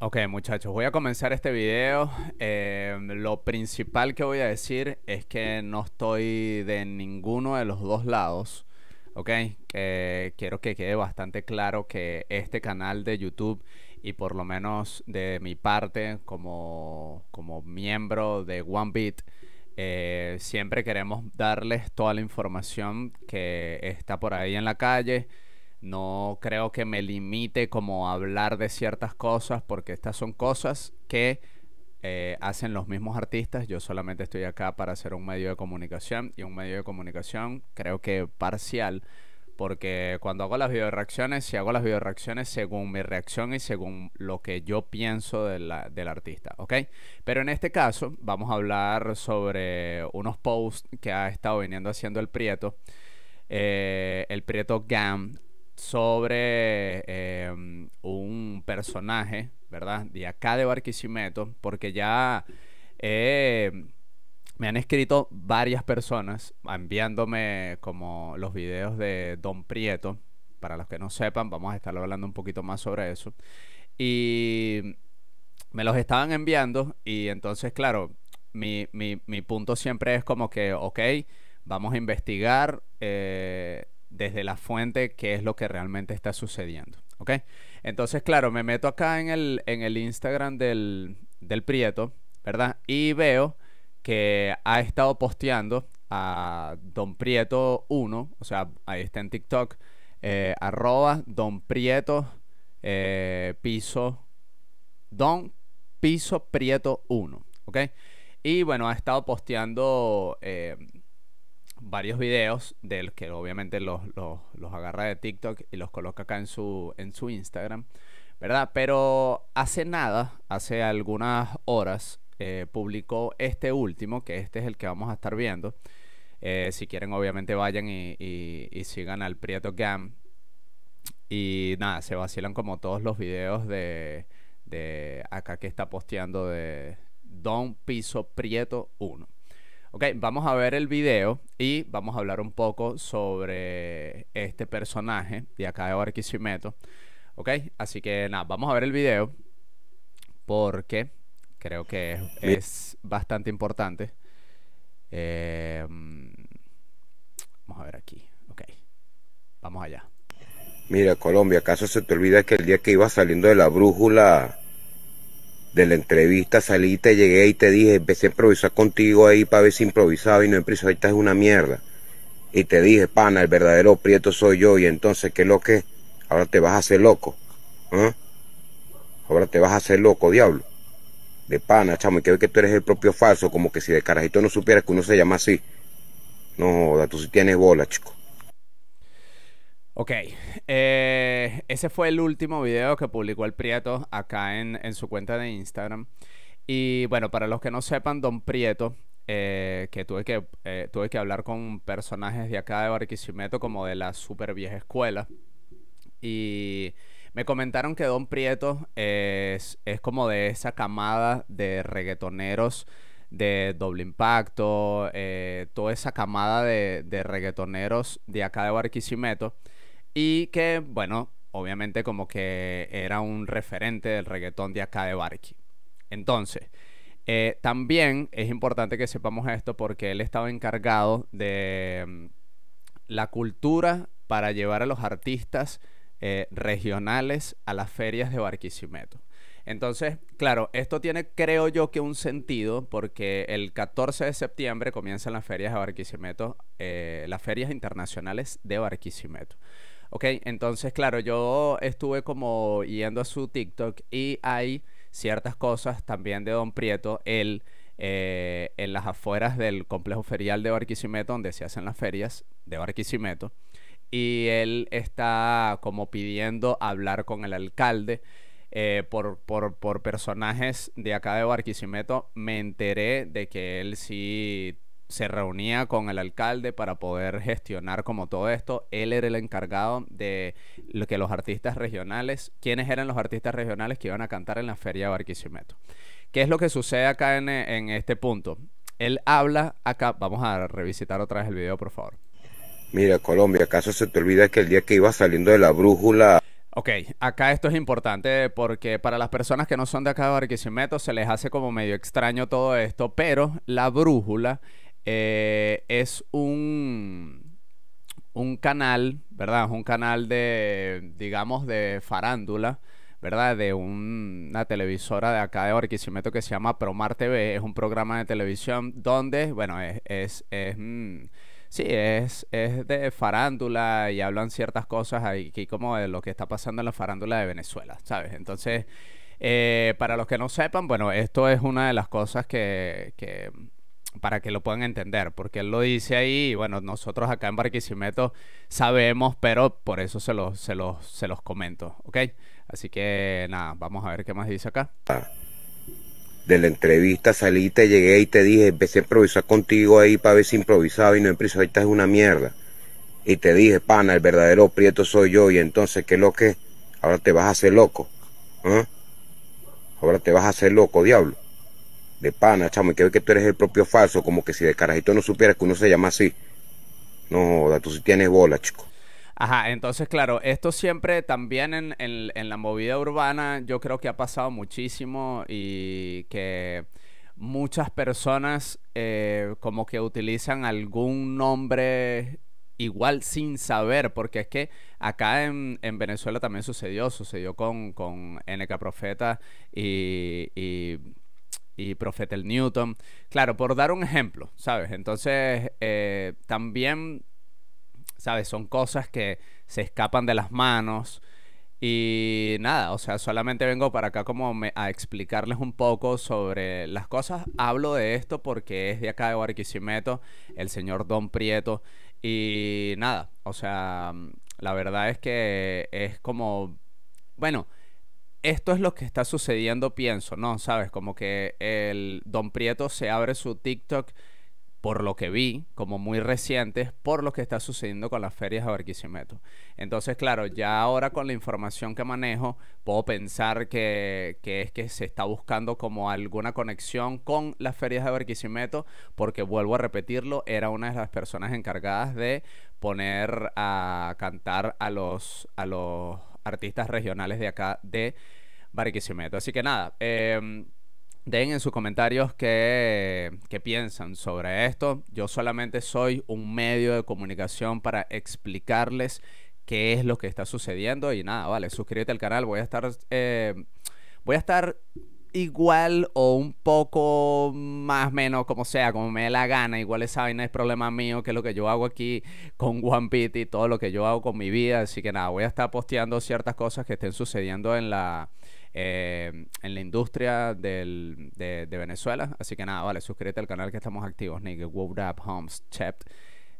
Ok muchachos, voy a comenzar este video. Eh, lo principal que voy a decir es que no estoy de ninguno de los dos lados. Ok, quiero que quede bastante claro que este canal de YouTube y por lo menos de mi parte como, miembro de OneBeat, eh, siempre queremos darles toda la información que está por ahí en la calle no creo que me limite como hablar de ciertas cosas, porque estas son cosas que eh, hacen los mismos artistas. Yo solamente estoy acá para hacer un medio de comunicación y un medio de comunicación creo que parcial. Porque cuando hago las videoreacciones, si hago las videoreacciones según mi reacción y según lo que yo pienso del artista, ¿ok? Pero en este caso vamos a hablar sobre unos posts que ha estado viniendo haciendo el Prieto. Eh, el Prieto Gam sobre em, un personaje, ¿verdad? De acá de Barquisimeto, porque ya em, me han escrito varias personas enviándome como los videos de Don Prieto. Para los que no sepan, vamos a estar hablando un poquito más sobre eso. Y me los estaban enviando y entonces, claro, mi, punto siempre es como que, ok, vamos a investigar. Eh, desde la fuente qué es lo que realmente está sucediendo. ¿Ok? Entonces, claro, me meto acá en el, en el Instagram del, Prieto, ¿verdad? Y veo que ha estado posteando a Don Prieto 1, o sea, ahí está en TikTok, eh, arroba Don Prieto eh, piso, Don Piso Prieto 1, ¿ok? Y bueno, ha estado posteando eh, varios videos del que obviamente los, agarra de TikTok y los coloca acá en su, en su Instagram, ¿verdad? Pero hace nada, hace algunas horas, eh, publicó este último, que este es el que vamos a estar viendo. Eh, si quieren, obviamente vayan y, sigan al Prieto Gam. Y nada, se vacilan como todos los videos de, de acá que está posteando de Don Piso Prieto 1. Ok, vamos a ver el video y vamos a hablar un poco sobre este personaje de acá de Barquisimeto. Ok, así que nada, vamos a ver el video porque creo que es bastante importante. Em, vamos a ver aquí. Ok, vamos allá. Mira, Colombia, ¿acaso se te olvida que el día que iba saliendo de la brújula de la entrevista salí, te llegué y te dije, empecé a improvisar contigo ahí para ver si improvisaba y no ahorita es una mierda. Y te dije, pana, el verdadero prieto soy yo y entonces, ¿qué es lo que? Ahora te vas a hacer loco. ¿eh? Ahora te vas a hacer loco, diablo. De pana, chamo, y que ve que tú eres el propio falso, como que si de carajito no supieras que uno se llama así. No, tú sí tienes bola, chico. Ok, eh, ese fue el último video que publicó el Prieto acá en, su cuenta de Instagram. Y bueno, para los que no sepan, Don Prieto, eh, que, tuve que eh, que hablar con personajes de acá de Barquisimeto como de la super vieja escuela. Y me comentaron que Don Prieto es, como de esa camada de reggaetoneros de doble impacto, toda esa camada de, de reggaetoneros de acá de Barquisimeto y que, bueno, obviamente como que era un referente del reggaetón de acá de Barqui. Entonces, eh, también es importante que sepamos esto porque él estaba encargado de mm, la cultura para llevar a los artistas eh, regionales a las ferias de Barquisimeto. Entonces, claro, esto tiene, creo yo, que un sentido porque el 14 de septiembre comienzan las ferias de Barquisimeto, eh, las ferias internacionales de Barquisimeto. Ok, entonces, claro, yo estuve como yendo a su TikTok y hay ciertas cosas también de Don Prieto, él eh, en las afueras del complejo ferial de Barquisimeto, donde se hacen las ferias de Barquisimeto, y él está como pidiendo hablar con el alcalde. Eh, por, por personajes de acá de Barquisimeto, me enteré de que él sí se reunía con el alcalde para poder gestionar como todo esto. Él era el encargado de lo que los artistas regionales, quienes eran los artistas regionales que iban a cantar en la feria de Barquisimeto. ¿Qué es lo que sucede acá en, eh, en este punto? Él habla acá, vamos a revisitar otra vez el video, por favor. Mira, Colombia, ¿acaso se te olvida que el día que iba saliendo de la brújula... Ok, acá esto es importante porque para las personas que no son de acá de Barquisimeto se les hace como medio extraño todo esto, pero la brújula eh, es un, un canal, ¿verdad? Es un canal de, digamos, de farándula. ¿verdad? De una televisora de acá de Barquisimeto que se llama Promar TV. Es un programa de televisión donde, bueno, es, es, es mm, sí, es, es de farándula y hablan ciertas cosas aquí como de lo que está pasando en la farándula de Venezuela, ¿sabes? Entonces, eh, para los que no sepan, bueno, esto es una de las cosas que, que para que lo puedan entender, porque él lo dice ahí, y bueno, nosotros acá en Barquisimeto sabemos, pero por eso se los, se los, se los comento, ¿ok? Así que nada, vamos a ver qué más dice acá. De la entrevista salí, te llegué y te dije, empecé a improvisar contigo ahí para ver si improvisaba y no ahorita es una mierda. Y te dije, pana, el verdadero prieto soy yo y entonces, ¿qué es lo que? Ahora te vas a hacer loco. ¿eh? Ahora te vas a hacer loco, diablo. De pana, chamo, y que ve que tú eres el propio falso, como que si de carajito no supieras que uno se llama así. No, tú sí tienes bola, chico. Ajá, entonces claro, esto siempre también en, en, la movida urbana yo creo que ha pasado muchísimo y que muchas personas eh, como que utilizan algún nombre igual sin saber, porque es que acá en, Venezuela también sucedió, sucedió con, con NK Profeta y y profeta el Newton. Claro, por dar un ejemplo, ¿sabes? Entonces, eh, también, ¿sabes? Son cosas que se escapan de las manos. Y nada, o sea, solamente vengo para acá como a explicarles un poco sobre las cosas. Hablo de esto porque es de acá de Barquisimeto, el señor Don Prieto. Y nada, o sea, la verdad es que es como, bueno, esto es lo que está sucediendo, pienso, ¿no? Sabes, como que el Don Prieto se abre su TikTok por lo que vi, como muy recientes, por lo que está sucediendo con las ferias de Barquisimeto. Entonces, claro, ya ahora con la información que manejo, puedo pensar que, es que se está buscando como alguna conexión con las ferias de Barquisimeto, porque vuelvo a repetirlo, era una de las personas encargadas de poner a cantar a los, a los artistas regionales de acá de Así que nada, em, den en sus comentarios qué, piensan sobre esto. Yo solamente soy un medio de comunicación para explicarles qué es lo que está sucediendo. Y nada, vale, suscríbete al canal. Voy a estar. Eh, voy a estar igual o un poco más menos como sea, como me dé la gana, igual esa vaina es problema mío, que es lo que yo hago aquí con One Piece y todo lo que yo hago con mi vida, así que nada, voy a estar posteando ciertas cosas que estén sucediendo en la... Eh, en la industria de, Venezuela. Así que nada, vale, suscríbete al canal que estamos activos, nigga. Woke up, homes, tapped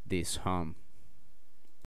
this home.